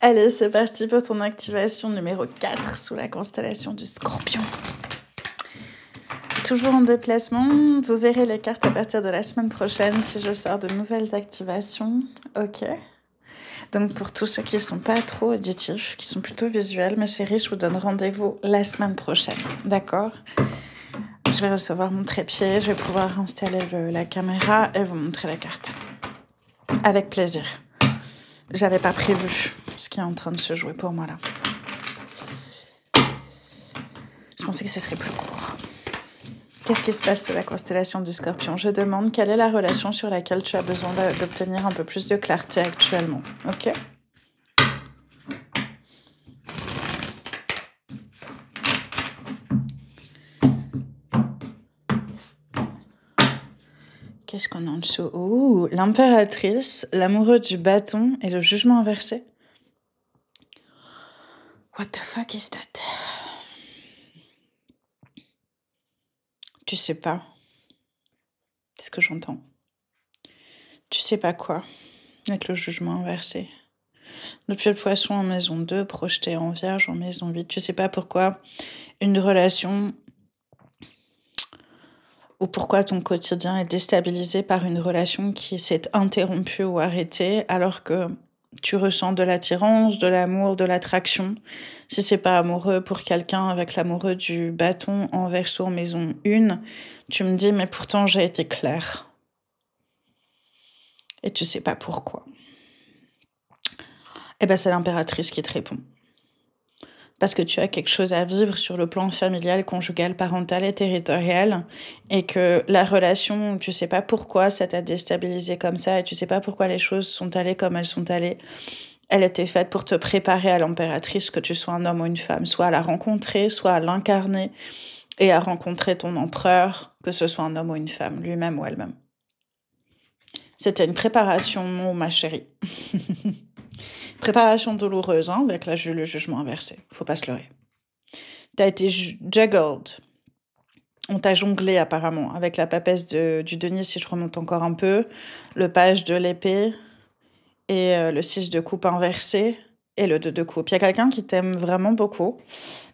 Allez, c'est parti pour ton activation numéro 4 sous la constellation du scorpion. Toujours en déplacement, vous verrez les cartes à partir de la semaine prochaine si je sors de nouvelles activations. Ok. Donc pour tous ceux qui ne sont pas trop auditifs, qui sont plutôt visuels, mes chéris, je vous donne rendez-vous la semaine prochaine. D'accord Je vais recevoir mon trépied, je vais pouvoir installer la caméra et vous montrer la carte. Avec plaisir. J'avais pas prévu ce qui est en train de se jouer pour moi là. Je pensais que ce serait plus court. Qu'est-ce qui se passe sur la constellation du scorpion Je demande quelle est la relation sur laquelle tu as besoin d'obtenir un peu plus de clarté actuellement. Ok Qu'est-ce qu'on a en dessous Ouh, l'impératrice, l'amoureux du bâton et le jugement inversé fuck Tu sais pas. C'est ce que j'entends. Tu sais pas quoi, avec le jugement inversé. Depuis le poisson en maison 2, projeté en vierge en maison 8. Tu sais pas pourquoi une relation ou pourquoi ton quotidien est déstabilisé par une relation qui s'est interrompue ou arrêtée alors que tu ressens de l'attirance, de l'amour, de l'attraction. Si c'est pas amoureux pour quelqu'un avec l'amoureux du bâton en verso maison 1, tu me dis mais pourtant j'ai été claire. Et tu sais pas pourquoi. Et eh ben c'est l'impératrice qui te répond parce que tu as quelque chose à vivre sur le plan familial, conjugal, parental et territorial, et que la relation, tu sais pas pourquoi ça t'a déstabilisé comme ça, et tu sais pas pourquoi les choses sont allées comme elles sont allées. Elle était faite pour te préparer à l'empératrice, que tu sois un homme ou une femme, soit à la rencontrer, soit à l'incarner, et à rencontrer ton empereur, que ce soit un homme ou une femme, lui-même ou elle-même. C'était une préparation, mon ma chérie. Préparation douloureuse, hein, avec la, le jugement inversé. Faut pas se leurrer. as été juggled. On t'a jonglé apparemment avec la papesse de, du Denis si je remonte encore un peu, le page de l'épée et euh, le 6 de coupe inversé et le 2 de coupe. Il y a quelqu'un qui t'aime vraiment beaucoup,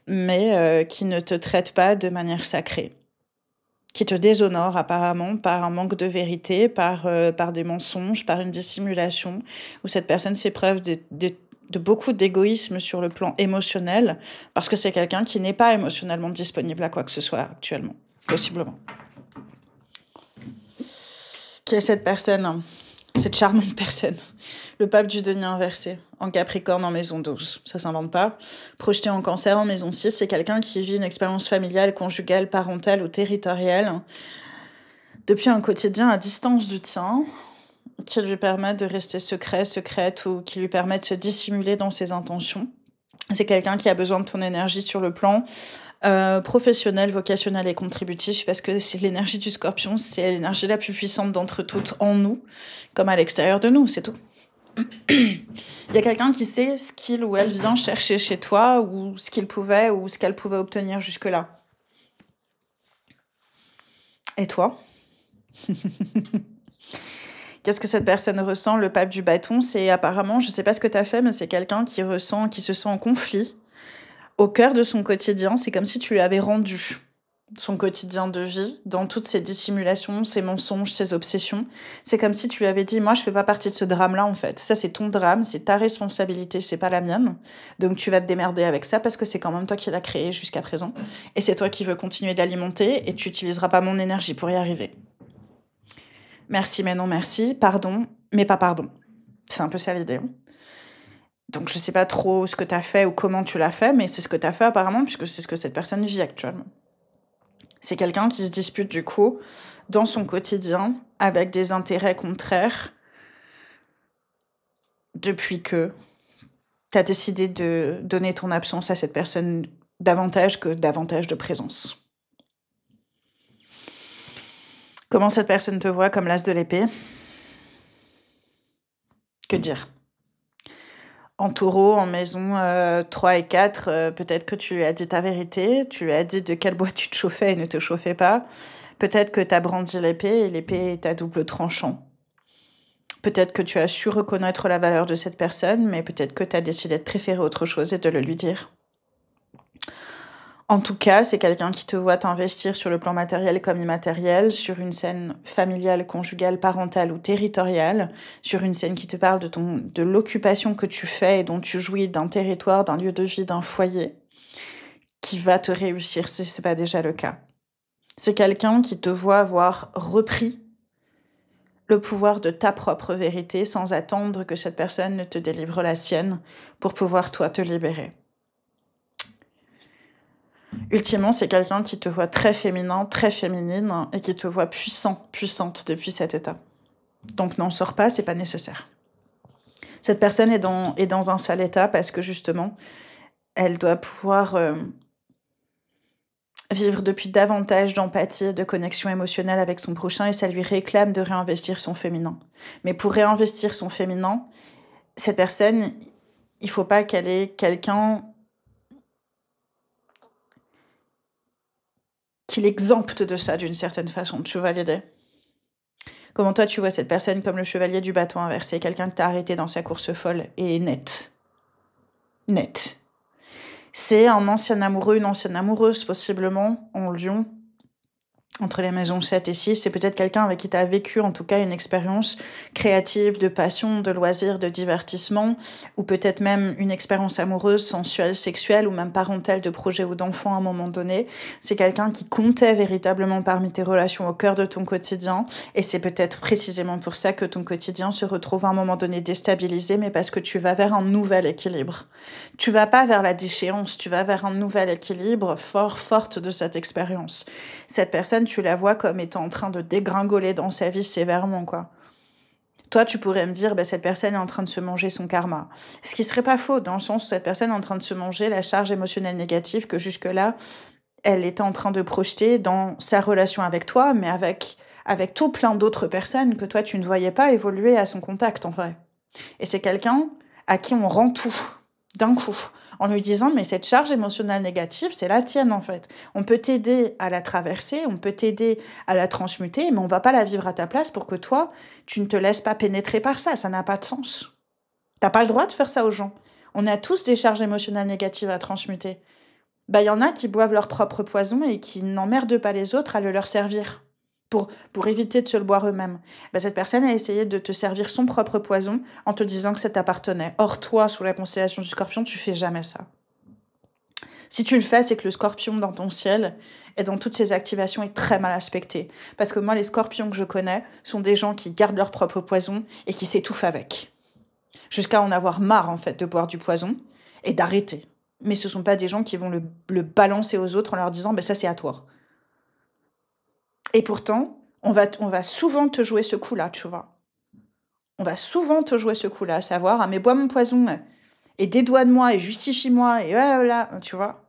mais euh, qui ne te traite pas de manière sacrée qui te déshonore apparemment par un manque de vérité, par, euh, par des mensonges, par une dissimulation, où cette personne fait preuve de, de beaucoup d'égoïsme sur le plan émotionnel, parce que c'est quelqu'un qui n'est pas émotionnellement disponible à quoi que ce soit actuellement, possiblement. Qui est cette personne cette charmante personne. Le pape du denier inversé, en Capricorne en maison 12, ça s'invente pas. Projeté en Cancer en maison 6, c'est quelqu'un qui vit une expérience familiale, conjugale, parentale ou territoriale depuis un quotidien à distance du tien qui lui permet de rester secret, secrète ou qui lui permet de se dissimuler dans ses intentions. C'est quelqu'un qui a besoin de ton énergie sur le plan euh, professionnel, vocationnel et contributif, parce que c'est l'énergie du scorpion, c'est l'énergie la plus puissante d'entre toutes en nous, comme à l'extérieur de nous, c'est tout. Il y a quelqu'un qui sait ce qu'il ou elle vient chercher chez toi, ou ce qu'il pouvait ou ce qu'elle pouvait obtenir jusque-là. Et toi Qu'est-ce que cette personne ressent Le pape du bâton, c'est apparemment, je ne sais pas ce que tu as fait, mais c'est quelqu'un qui ressent, qui se sent en conflit au cœur de son quotidien. C'est comme si tu lui avais rendu son quotidien de vie, dans toutes ses dissimulations, ses mensonges, ses obsessions. C'est comme si tu lui avais dit, moi, je fais pas partie de ce drame-là, en fait. Ça, c'est ton drame, c'est ta responsabilité, c'est pas la mienne. Donc, tu vas te démerder avec ça parce que c'est quand même toi qui l'as créé jusqu'à présent. Et c'est toi qui veux continuer d'alimenter et tu utiliseras pas mon énergie pour y arriver. Merci, mais non merci, pardon, mais pas pardon. C'est un peu ça l'idée. Hein donc je sais pas trop ce que tu as fait ou comment tu l'as fait, mais c'est ce que tu as fait apparemment, puisque c'est ce que cette personne vit actuellement. C'est quelqu'un qui se dispute du coup dans son quotidien avec des intérêts contraires depuis que tu as décidé de donner ton absence à cette personne davantage que davantage de présence. Comment cette personne te voit comme l'as de l'épée Que dire en taureau, en maison 3 euh, et 4, euh, peut-être que tu lui as dit ta vérité, tu lui as dit de quel bois tu te chauffais et ne te chauffais pas. Peut-être que tu as brandi l'épée et l'épée est à double tranchant. Peut-être que tu as su reconnaître la valeur de cette personne, mais peut-être que tu as décidé de préférer autre chose et de le lui dire. En tout cas, c'est quelqu'un qui te voit t'investir sur le plan matériel comme immatériel, sur une scène familiale, conjugale, parentale ou territoriale, sur une scène qui te parle de, ton, de l'occupation que tu fais et dont tu jouis d'un territoire, d'un lieu de vie, d'un foyer, qui va te réussir si ce pas déjà le cas. C'est quelqu'un qui te voit avoir repris le pouvoir de ta propre vérité sans attendre que cette personne ne te délivre la sienne pour pouvoir toi te libérer. Ultimement, c'est quelqu'un qui te voit très féminin, très féminine et qui te voit puissant, puissante depuis cet état. Donc n'en sors pas, c'est pas nécessaire. Cette personne est dans, est dans un sale état parce que justement, elle doit pouvoir euh, vivre depuis davantage d'empathie de connexion émotionnelle avec son prochain et ça lui réclame de réinvestir son féminin. Mais pour réinvestir son féminin, cette personne, il faut pas qu'elle ait quelqu'un Qu'il exempte de ça d'une certaine façon. Tu chevalier Comment toi tu vois cette personne comme le chevalier du bâton inversé, quelqu'un que t'as arrêté dans sa course folle et net. Net. C'est un ancien amoureux, une ancienne amoureuse possiblement en Lyon entre les maisons 7 et 6, c'est peut-être quelqu'un avec qui tu as vécu en tout cas une expérience créative, de passion, de loisir, de divertissement, ou peut-être même une expérience amoureuse, sensuelle, sexuelle, ou même parentale de projet ou d'enfant à un moment donné. C'est quelqu'un qui comptait véritablement parmi tes relations au cœur de ton quotidien, et c'est peut-être précisément pour ça que ton quotidien se retrouve à un moment donné déstabilisé, mais parce que tu vas vers un nouvel équilibre. Tu vas pas vers la déchéance, tu vas vers un nouvel équilibre fort, forte de cette expérience. Cette personne tu la vois comme étant en train de dégringoler dans sa vie sévèrement, quoi. Toi, tu pourrais me dire, bah, cette personne est en train de se manger son karma. Ce qui serait pas faux, dans le sens où cette personne est en train de se manger la charge émotionnelle négative que jusque-là, elle était en train de projeter dans sa relation avec toi, mais avec, avec tout plein d'autres personnes que toi, tu ne voyais pas évoluer à son contact, en vrai. Et c'est quelqu'un à qui on rend tout, d'un coup en lui disant mais cette charge émotionnelle négative, c'est la tienne en fait. On peut t'aider à la traverser, on peut t'aider à la transmuter, mais on va pas la vivre à ta place pour que toi, tu ne te laisses pas pénétrer par ça, ça n'a pas de sens. T'as pas le droit de faire ça aux gens. On a tous des charges émotionnelles négatives à transmuter. Bah, il y en a qui boivent leur propre poison et qui n'emmerdent pas les autres à le leur servir pour, éviter de se le boire eux-mêmes. Bah, cette personne a essayé de te servir son propre poison en te disant que ça t'appartenait. Or, toi, sous la constellation du scorpion, tu fais jamais ça. Si tu le fais, c'est que le scorpion dans ton ciel et dans toutes ses activations est très mal aspecté. Parce que moi, les scorpions que je connais sont des gens qui gardent leur propre poison et qui s'étouffent avec. Jusqu'à en avoir marre, en fait, de boire du poison et d'arrêter. Mais ce ne sont pas des gens qui vont le, balancer aux autres en leur disant mais bah, ça, c'est à toi. Et pourtant, on va, on va souvent te jouer ce coup-là, tu vois. On va souvent te jouer ce coup-là, à savoir, ah mais bois mon poison, et dédouane-moi, et justifie-moi, et voilà, hein, tu vois.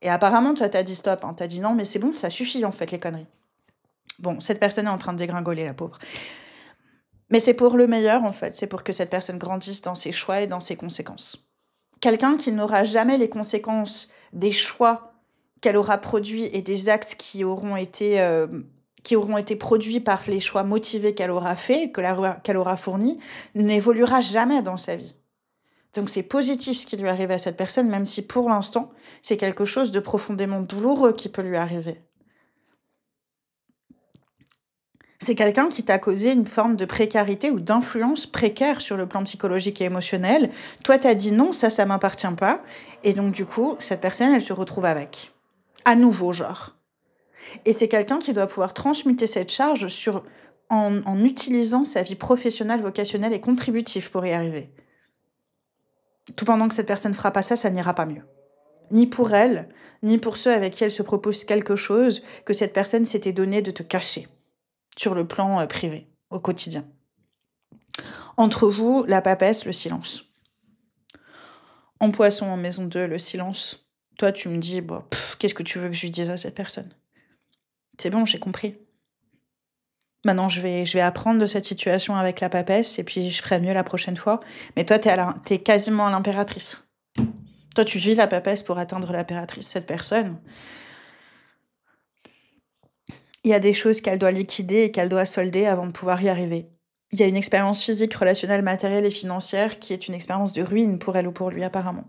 Et apparemment, toi, t'as dit stop, hein. t'as dit non, mais c'est bon, ça suffit en fait, les conneries. Bon, cette personne est en train de dégringoler, la pauvre. Mais c'est pour le meilleur, en fait. C'est pour que cette personne grandisse dans ses choix et dans ses conséquences. Quelqu'un qui n'aura jamais les conséquences des choix qu'elle aura produits et des actes qui auront été euh, qui auront été produits par les choix motivés qu'elle aura fait, qu'elle aura fourni, n'évoluera jamais dans sa vie. Donc c'est positif ce qui lui arrive à cette personne, même si pour l'instant c'est quelque chose de profondément douloureux qui peut lui arriver. C'est quelqu'un qui t'a causé une forme de précarité ou d'influence précaire sur le plan psychologique et émotionnel. Toi, t'as dit non, ça, ça m'appartient pas. Et donc, du coup, cette personne, elle se retrouve avec. À nouveau, genre. Et c'est quelqu'un qui doit pouvoir transmuter cette charge sur, en, utilisant sa vie professionnelle, vocationnelle et contributive pour y arriver. Tout pendant que cette personne fera pas ça, ça n'ira pas mieux ni pour elle, ni pour ceux avec qui elle se propose quelque chose que cette personne s'était donné de te cacher sur le plan euh, privé, au quotidien. Entre vous, la papesse, le silence. En poisson, en maison 2, le silence. Toi, tu me dis, qu'est-ce que tu veux que je lui dise à cette personne c'est bon, j'ai compris. Maintenant, je vais, je vais apprendre de cette situation avec la papesse et puis je ferai mieux la prochaine fois. Mais toi, t'es, es, t'es quasiment l'impératrice. Toi, tu vis la papesse pour atteindre l'impératrice, cette personne. Il y a des choses qu'elle doit liquider et qu'elle doit solder avant de pouvoir y arriver. Il y a une expérience physique, relationnelle, matérielle et financière qui est une expérience de ruine pour elle ou pour lui apparemment.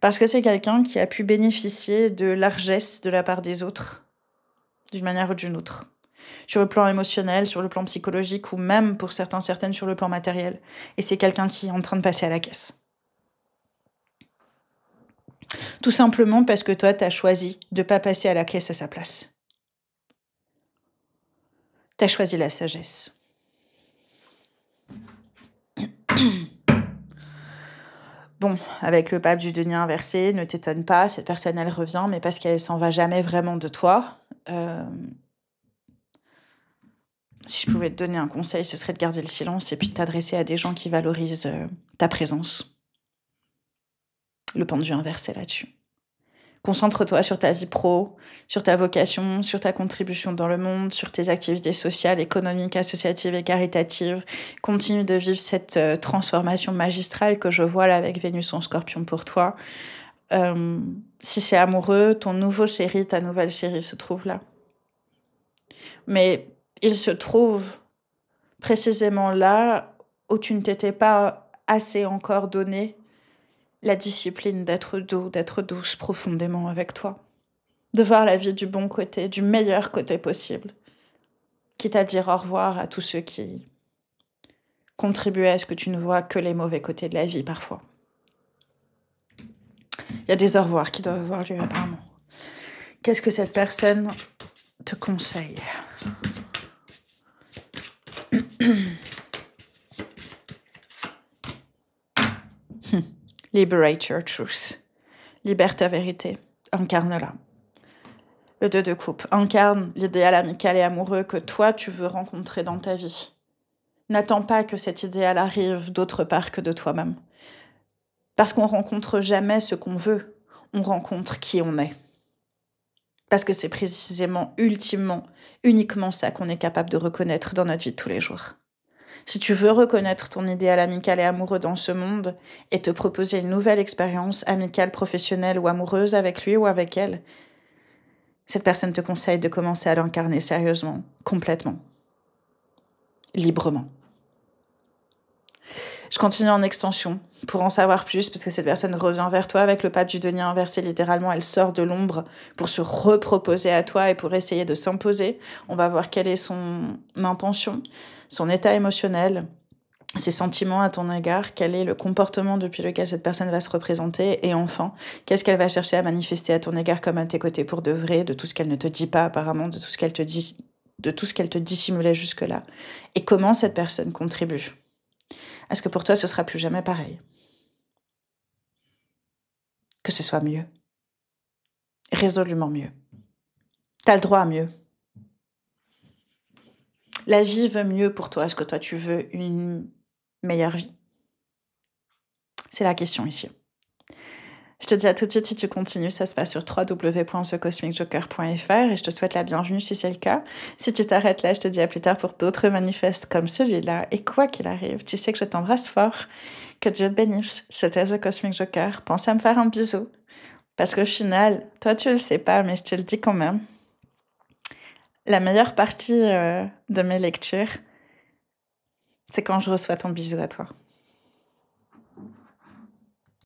Parce que c'est quelqu'un qui a pu bénéficier de largesse de la part des autres d'une manière ou d'une autre. Sur le plan émotionnel, sur le plan psychologique ou même pour certains, certaines, sur le plan matériel. Et c'est quelqu'un qui est en train de passer à la caisse. Tout simplement parce que toi, tu as choisi de ne pas passer à la caisse à sa place. Tu as choisi la sagesse. Bon, avec le pape du denier inversé, ne t'étonne pas, cette personne elle revient, mais parce qu'elle s'en va jamais vraiment de toi si je pouvais te donner un conseil, ce serait de garder le silence et puis de t'adresser à des gens qui valorisent euh, ta présence. Le pendu inversé là-dessus. Concentre-toi sur ta vie pro, sur ta vocation, sur ta contribution dans le monde, sur tes activités sociales, économiques, associatives et caritatives. Continue de vivre cette euh, transformation magistrale que je vois là avec Vénus en scorpion pour toi. Euh, si c'est amoureux, ton nouveau chéri, ta nouvelle chérie se trouve là. Mais il se trouve précisément là où tu ne t'étais pas assez encore donné la discipline d'être doux, d'être douce profondément avec toi, de voir la vie du bon côté, du meilleur côté possible, quitte à dire au revoir à tous ceux qui contribuaient à ce que tu ne vois que les mauvais côtés de la vie parfois. Il y a des au revoir qui doivent avoir lieu apparemment. Qu'est-ce que cette personne te conseille Liberate your truth. Libère ta vérité. Incarne-la. Le 2 de coupe. Incarne l'idéal amical et amoureux que toi tu veux rencontrer dans ta vie. N'attends pas que cet idéal arrive d'autre part que de toi-même. Parce qu'on rencontre jamais ce qu'on veut, on rencontre qui on est. Parce que c'est précisément, ultimement, uniquement ça qu'on est capable de reconnaître dans notre vie de tous les jours. Si tu veux reconnaître ton idéal amical et amoureux dans ce monde et te proposer une nouvelle expérience amicale, professionnelle ou amoureuse avec lui ou avec elle, cette personne te conseille de commencer à l'incarner sérieusement, complètement, librement. Je continue en extension pour en savoir plus, parce que cette personne revient vers toi avec le pape du denier inversé. Littéralement, elle sort de l'ombre pour se reproposer à toi et pour essayer de s'imposer. On va voir quelle est son intention, son état émotionnel, ses sentiments à ton égard, quel est le comportement depuis lequel cette personne va se représenter, et enfin, qu'est-ce qu'elle va chercher à manifester à ton égard comme à tes côtés pour de vrai, de tout ce qu'elle ne te dit pas apparemment, de tout ce qu'elle te dit, de tout ce qu'elle te dissimulait jusque-là, et comment cette personne contribue. Est-ce que pour toi, ce sera plus jamais pareil Que ce soit mieux. Résolument mieux. Tu as le droit à mieux. La vie veut mieux pour toi. Est-ce que toi, tu veux une meilleure vie C'est la question ici. Je te dis à tout de suite si tu continues, ça se passe sur www.thecosmicjoker.fr et je te souhaite la bienvenue si c'est le cas. Si tu t'arrêtes là, je te dis à plus tard pour d'autres manifestes comme celui-là. Et quoi qu'il arrive, tu sais que je t'embrasse fort. Que Dieu te bénisse. C'était The Cosmic Joker. Pense à me faire un bisou. Parce qu'au final, toi tu le sais pas, mais je te le dis quand même. La meilleure partie euh, de mes lectures, c'est quand je reçois ton bisou à toi.